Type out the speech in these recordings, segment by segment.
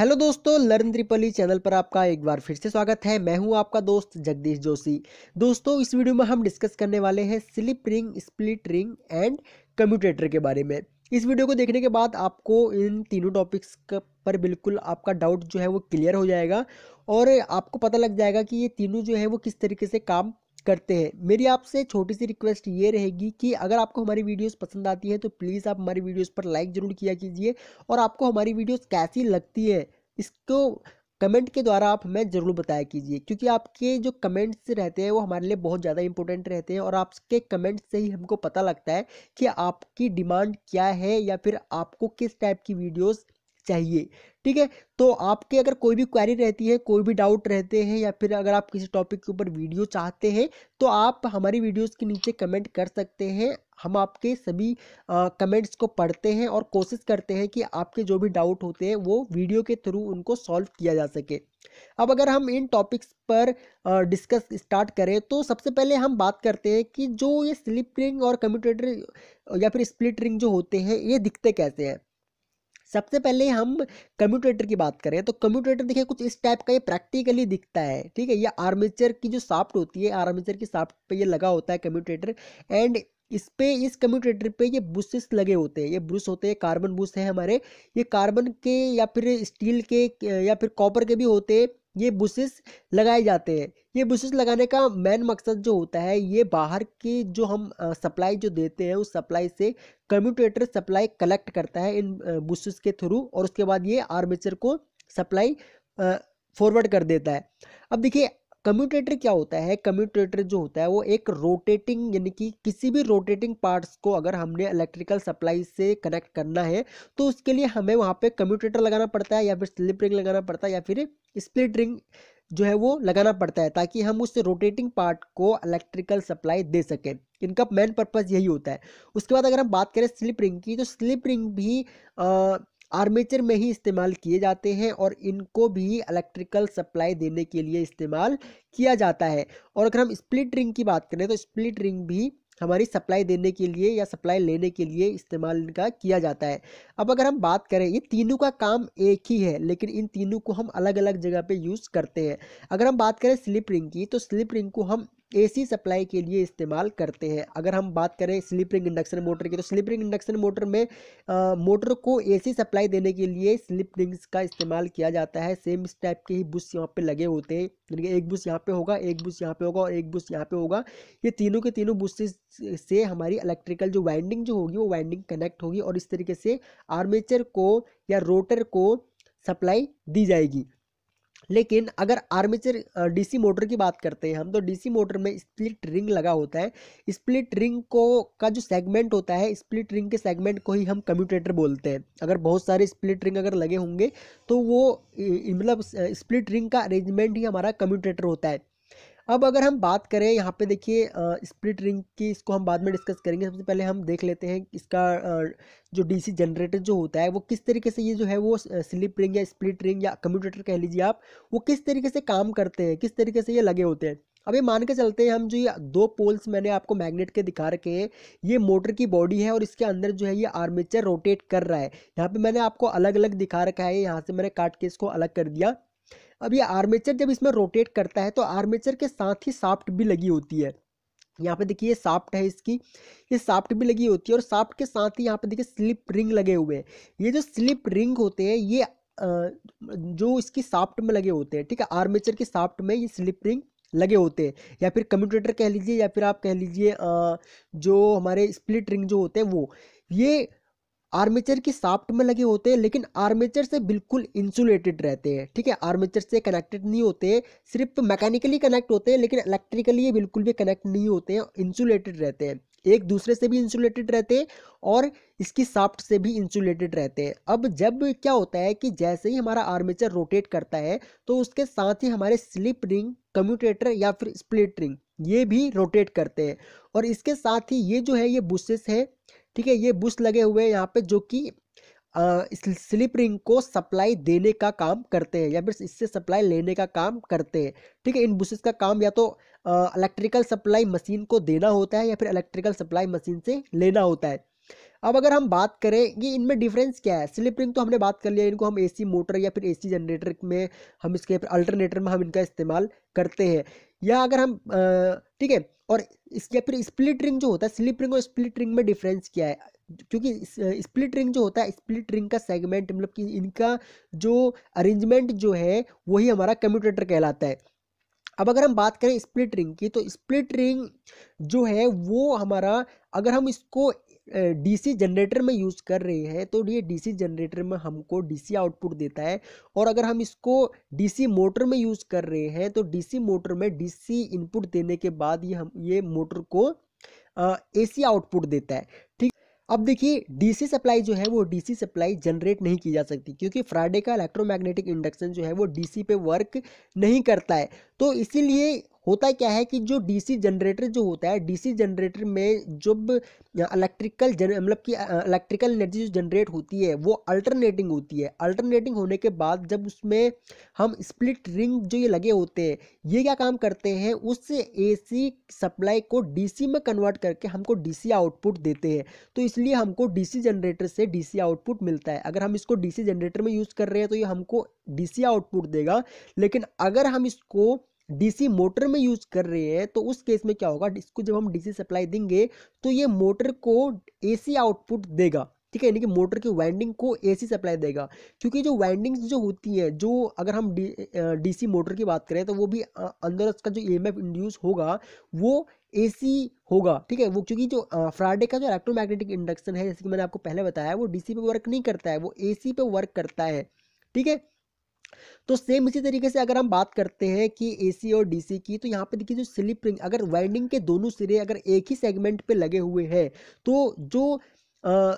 hello दोस्तों learn त्रिपली channel पर आपका एक बार फिर से स्वागत है मैं हूं आपका दोस्त जगदीश जोशी दोस्तों इस वीडियो में हम डिस्कस करने वाले हैं slip ring split ring and commutator के बारे में इस वीडियो को देखने के बाद आपको इन तीनों टॉपिक्स पर बिल्कुल आपका डाउट जो है वो क्लियर हो जाएगा और आपको पता लग जाएगा कि ये तीनों जो है वो किस तरीके से काम करते हैं मेरी आपसे छोटी सी रिक्वेस्ट ये रहेगी कि अगर आपको हमारी वीडियोस पसंद आती है तो प्लीज़ आप हमारी वीडियोस पर लाइक ज़रूर किया कीजिए और आपको हमारी वीडियोस कैसी लगती है इसको कमेंट के द्वारा आप हमें ज़रूर बताया कीजिए क्योंकि आपके जो कमेंट्स रहते हैं वो हमारे लिए बहुत ज़्यादा इंपॉर्टेंट रहते हैं और आपके कमेंट्स से ही हमको पता लगता है कि आपकी डिमांड क्या है या फिर आपको किस टाइप की वीडियोज़ चाहिए ठीक है तो आपके अगर कोई भी क्वेरी रहती है कोई भी डाउट रहते हैं या फिर अगर आप किसी टॉपिक के ऊपर वीडियो चाहते हैं तो आप हमारी वीडियोस के नीचे कमेंट कर सकते हैं हम आपके सभी आ, कमेंट्स को पढ़ते हैं और कोशिश करते हैं कि आपके जो भी डाउट होते हैं वो वीडियो के थ्रू उनको सॉल्व किया जा सके अब अगर हम इन टॉपिक्स पर डिस्कस स्टार्ट करें तो सबसे पहले हम बात करते हैं कि जो ये स्लिप रिंग और कम्यूटेटर या फिर स्प्लिट रिंग जो होते हैं ये दिखते कैसे हैं सबसे पहले हम कम्यूटेटर की बात करें तो कम्यूटेटर देखिए कुछ इस टाइप का ये प्रैक्टिकली दिखता है ठीक है ये आर्मेचर की जो साफ्ट होती है आर्मेचर की साफ्ट पे ये लगा होता है कम्यूटेटर एंड इस पे इस कम्यूटेटर पे ये ब्रुसेस लगे होते हैं ये ब्रुश होते हैं कार्बन ब्रुस है हमारे ये कार्बन के या फिर स्टील के या फिर कॉपर के भी होते हैं ये बुशेस लगाए जाते हैं ये बुशेस लगाने का मेन मकसद जो होता है ये बाहर की जो हम सप्लाई जो देते हैं उस सप्लाई से कम्यूटेटर सप्लाई कलेक्ट करता है इन बुशेस के थ्रू और उसके बाद ये आर्मेचर को सप्लाई फॉरवर्ड कर देता है अब देखिए कम्यूटेटर क्या होता है कम्यूटेटर जो होता है वो एक रोटेटिंग यानी कि किसी भी रोटेटिंग पार्ट्स को अगर हमने इलेक्ट्रिकल सप्लाई से कनेक्ट करना है तो उसके लिए हमें वहाँ पे कम्यूटेटर लगाना पड़ता है या फिर स्लिप रिंग लगाना पड़ता है या फिर स्प्लिट रिंग जो है वो लगाना पड़ता है ताकि हम उस रोटेटिंग पार्ट को इलेक्ट्रिकल सप्लाई दे सकें इनका मेन पर्पज़ यही होता है उसके बाद अगर हम बात करें स्लिप रिंग की तो स्लिप रिंग भी आ, आर्मेचर में ही इस्तेमाल किए जाते हैं और इनको भी इलेक्ट्रिकल सप्लाई देने के लिए इस्तेमाल किया जाता है और अगर हम स्प्लिट रिंग की बात करें तो स्प्लिट रिंग भी हमारी सप्लाई देने के लिए या सप्लाई लेने के लिए इस्तेमाल इनका किया जाता है अब अगर हम बात करें ये तीनों का काम एक ही है लेकिन इन तीनों को हम अलग अलग जगह पे यूज़ करते हैं अगर हम बात करें स्लिप रिंग की तो स्लिप रिंग को हम एसी सप्लाई के लिए इस्तेमाल करते हैं अगर हम बात करें स्लीप रिंग इंडक्शन मोटर की तो स्लीप रिंग इंडक्शन मोटर में आ, मोटर को एसी सप्लाई देने के लिए स्लिप रिंग्स का इस्तेमाल किया जाता है सेम इस टाइप के ही बुश यहाँ पे लगे होते हैं यानी कि एक बुश यहाँ पे होगा एक बुश यहाँ पे होगा और एक बुश यहाँ पे होगा ये तीनों के तीनों बुश से हमारी इलेक्ट्रिकल जो वाइंडिंग जो होगी वो वाइंडिंग कनेक्ट होगी और इस तरीके से आर्मेचर को या रोटर को सप्लाई दी जाएगी लेकिन अगर आर्मेचर डीसी मोटर की बात करते हैं हम तो डीसी मोटर में स्प्लिट रिंग लगा होता है स्प्लिट रिंग को का जो सेगमेंट होता है स्प्लिट रिंग के सेगमेंट को ही हम कम्यूटेटर बोलते हैं अगर बहुत सारे स्प्लिट रिंग अगर लगे होंगे तो वो मतलब स्प्लिट रिंग का अरेंजमेंट ही हमारा कम्यूटेटर होता है अब अगर हम बात करें यहाँ पे देखिए स्प्लिट रिंग की इसको हम बाद में डिस्कस करेंगे सबसे पहले हम देख लेते हैं इसका जो डीसी जनरेटर जो होता है वो किस तरीके से ये जो है वो स्लिप रिंग या स्प्लिट रिंग या कम्यूटेटर कह लीजिए आप वो किस तरीके से काम करते हैं किस तरीके से ये लगे होते हैं अब ये मान के चलते हैं हम जो ये दो पोल्स मैंने आपको मैग्नेट के दिखा रखे हैं ये मोटर की बॉडी है और इसके अंदर जो है ये आर्मेचर रोटेट कर रहा है यहाँ पे मैंने आपको अलग अलग दिखा रखा है यहाँ से मैंने काट के इसको अलग कर दिया अब ये आर्मेचर जब इसमें रोटेट करता है तो आर्मेचर के साथ ही साफ्ट भी लगी होती है यहाँ पे देखिए ये साफ्ट है इसकी ये साफ्ट भी लगी होती है और साफ्ट के साथ ही यहाँ पे देखिए स्लिप रिंग लगे हुए हैं ये जो स्लिप रिंग होते हैं ये जो इसकी साफ्ट में लगे होते हैं ठीक है आर्मेचर की साफ्ट में ये स्लिप रिंग लगे होते हैं या फिर कम्यूटेटर कह लीजिए या फिर आप कह लीजिए जो हमारे स्प्लिट रिंग जो होते हैं वो ये आर्मेचर की साफ्ट में लगे होते हैं लेकिन आर्मेचर से बिल्कुल इंसुलेटेड रहते हैं ठीक है आर्मेचर से कनेक्टेड नहीं होते सिर्फ मैकेनिकली कनेक्ट होते हैं लेकिन इलेक्ट्रिकली ये बिल्कुल भी कनेक्ट नहीं होते हैं इंसुलेटेड रहते हैं एक दूसरे से भी इंसुलेटेड रहते हैं और इसकी साफ्ट से भी इंसुलेटेड रहते हैं अब जब क्या होता है कि जैसे ही हमारा आर्मेचर रोटेट करता है तो उसके साथ ही हमारे स्लिप रिंग कम्यूटेटर या फिर स्प्लिट रिंग ये भी रोटेट करते हैं और इसके साथ ही ये जो है ये बुसेस है ठीक है ये बुश लगे हुए हैं यहाँ पे जो कि स्लिप रिंग को सप्लाई देने का काम करते हैं या फिर इससे सप्लाई लेने का काम करते हैं ठीक है इन बुशेस का काम या तो इलेक्ट्रिकल सप्लाई मशीन को देना होता है या फिर इलेक्ट्रिकल सप्लाई मशीन से लेना होता है अब अगर हम बात करें कि इनमें डिफरेंस क्या है स्लिप रिंग तो हमने बात कर लिया इनको हम एसी मोटर या फिर एसी जनरेटर में हम इसके अल्टरनेटर में हम इनका इस्तेमाल करते हैं या अगर हम ठीक है और या फिर स्प्लिट रिंग जो होता है स्लिप रिंग और स्प्लिट रिंग में डिफरेंस क्या है क्योंकि स्प्लिट रिंग जो होता है स्प्लिट रिंग का सेगमेंट मतलब कि इनका जो अरेंजमेंट जो है वही हमारा कम्यूटेटर कहलाता है अब अगर हम बात करें स्प्लिट रिंग की तो स्प्लिट रिंग जो है वो हमारा अगर हम इसको डीसी जनरेटर में यूज़ कर रहे हैं तो ये डीसी जनरेटर में हमको डीसी आउटपुट देता है और अगर हम इसको डीसी मोटर में यूज़ कर रहे हैं तो डीसी मोटर में डीसी इनपुट देने के बाद ये हम ये मोटर को एसी आउटपुट देता है ठीक अब देखिए डीसी सप्लाई जो है वो डीसी सप्लाई जनरेट नहीं की जा सकती क्योंकि फ्राइडे का इलेक्ट्रोमैग्नेटिक इंडक्शन जो है वो डीसी पे वर्क नहीं करता है तो इसीलिए होता क्या है कि जो डीसी जनरेटर जो होता है डीसी जनरेटर में जब इलेक्ट्रिकल मतलब कि इलेक्ट्रिकल एनर्जी जो जनरेट होती है वो अल्टरनेटिंग होती है अल्टरनेटिंग होने के बाद जब उसमें हम स्प्लिट रिंग जो ये लगे होते हैं ये क्या काम करते हैं उस ए सप्लाई को डी में कन्वर्ट करके हमको डी आउटपुट देते हैं तो इसलिए हमको डी जनरेटर से डी आउटपुट मिलता है अगर हम इसको डी जनरेटर में यूज़ कर रहे हैं तो ये हमको डीसी आउटपुट देगा लेकिन अगर हम इसको डीसी मोटर में यूज कर रहे हैं तो उस केस में क्या होगा इसको जब हम डीसी सप्लाई देंगे तो ये मोटर को एसी आउटपुट देगा ठीक है यानी कि मोटर की वाइंडिंग को एसी सप्लाई देगा क्योंकि जो वाइंडिंग्स जो होती हैं जो अगर हम डी डीसी मोटर की बात करें तो वो भी अंदर उसका जो ईएमएफ इंड्यूस होगा वो एसी होगा ठीक है वो क्योंकि जो फ्राइडे का जो इलेक्ट्रोमैग्नेटिक इंडक्शन है जैसे कि मैंने आपको पहले बताया वो डीसी पे वर्क नहीं करता है वो एसी पे वर्क करता है ठीक है तो सेम इसी तरीके से अगर हम बात करते हैं कि ए और डी की तो यहाँ पे देखिए जो स्लिप रिंग अगर वाइंडिंग के दोनों सिरे अगर एक ही सेगमेंट पे लगे हुए हैं तो जो आ,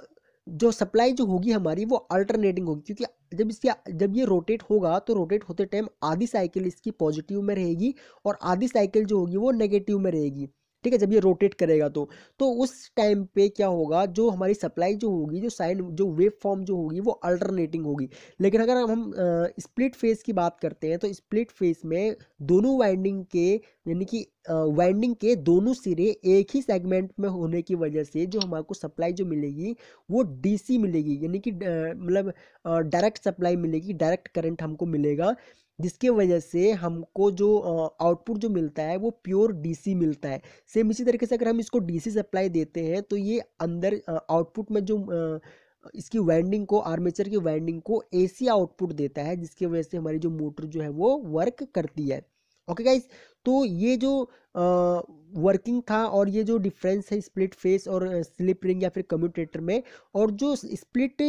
जो सप्लाई जो होगी हमारी वो अल्टरनेटिंग होगी क्योंकि जब इसके जब ये रोटेट होगा तो रोटेट होते टाइम आधी साइकिल इसकी पॉजिटिव में रहेगी और आधी साइकिल जो होगी वो नेगेटिव में रहेगी ठीक है जब ये रोटेट करेगा तो तो उस टाइम पे क्या होगा जो हमारी सप्लाई जो होगी जो साइन जो वेव फॉर्म जो होगी वो अल्टरनेटिंग होगी लेकिन अगर हम स्प्लिट फेज की बात करते हैं तो स्प्लिट फेस में दोनों वाइंडिंग के यानी कि वाइंडिंग के दोनों सिरे एक ही सेगमेंट में होने की वजह से जो हमारे सप्लाई जो मिलेगी वो डीसी मिलेगी यानी कि मतलब डायरेक्ट सप्लाई मिलेगी डायरेक्ट करंट हमको मिलेगा जिसके वजह से हमको जो आउटपुट जो मिलता है वो प्योर डीसी मिलता है सेम इसी तरीके से अगर हम इसको डीसी सप्लाई देते हैं तो ये अंदर आउटपुट में जो इसकी वाइंडिंग को आर्मेचर की वाइंडिंग को एसी आउटपुट देता है जिसकी वजह से हमारी जो मोटर जो है वो वर्क करती है ओके गाइज तो ये जो वर्किंग uh, था और ये जो डिफरेंस है स्प्लिट फेस और स्लिप रिंग या फिर कम्यूटेटर में और जो स्प्लिट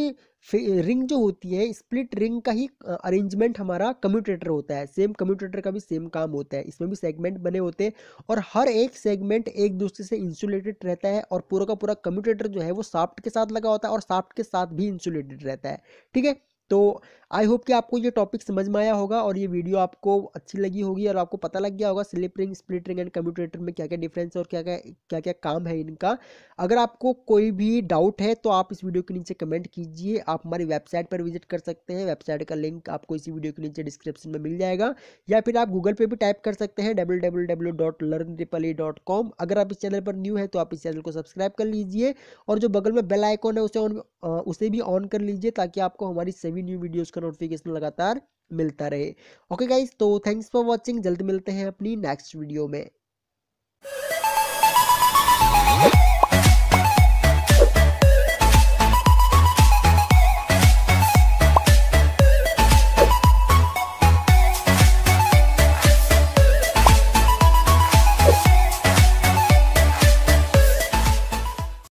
रिंग जो होती है स्प्लिट रिंग का ही अरेंजमेंट हमारा कम्यूटेटर होता है सेम कम्यूटेटर का भी सेम काम होता है इसमें भी सेगमेंट बने होते हैं और हर एक सेगमेंट एक दूसरे से इंसुलेटेड रहता है और पूरा का पूरा कम्यूटेटर जो है वो साफ्ट के साथ लगा होता है और साफ्ट के साथ भी इंसुलेटेड रहता है ठीक है तो आई होप कि आपको ये टॉपिक समझ में आया होगा और ये वीडियो आपको अच्छी लगी होगी और आपको पता लग गया होगा slip ring split ring and commutator में क्या क्या डिफरेंस और क्या क्या क्या क्या काम है इनका अगर आपको कोई भी डाउट है तो आप इस वीडियो के नीचे कमेंट कीजिए आप हमारी वेबसाइट पर विजिट कर सकते हैं वेबसाइट का लिंक आपको इसी वीडियो के नीचे डिस्क्रिप्शन में मिल जाएगा या फिर आप गूगल पर भी टाइप कर सकते हैं डब्ल्यू अगर आप इस चैनल पर न्यू है तो आप इस चैनल को सब्सक्राइब कर लीजिए और जो बगल में बेल आइकॉन है उसे ऑन उसे भी ऑन कर लीजिए ताकि आपको हमारी सभी न्यू वीडियोज़ नोटिफिकेशन लगातार मिलता रहे ओके गाइज तो थैंक्स फॉर वॉचिंग जल्द मिलते हैं अपनी नेक्स्ट वीडियो में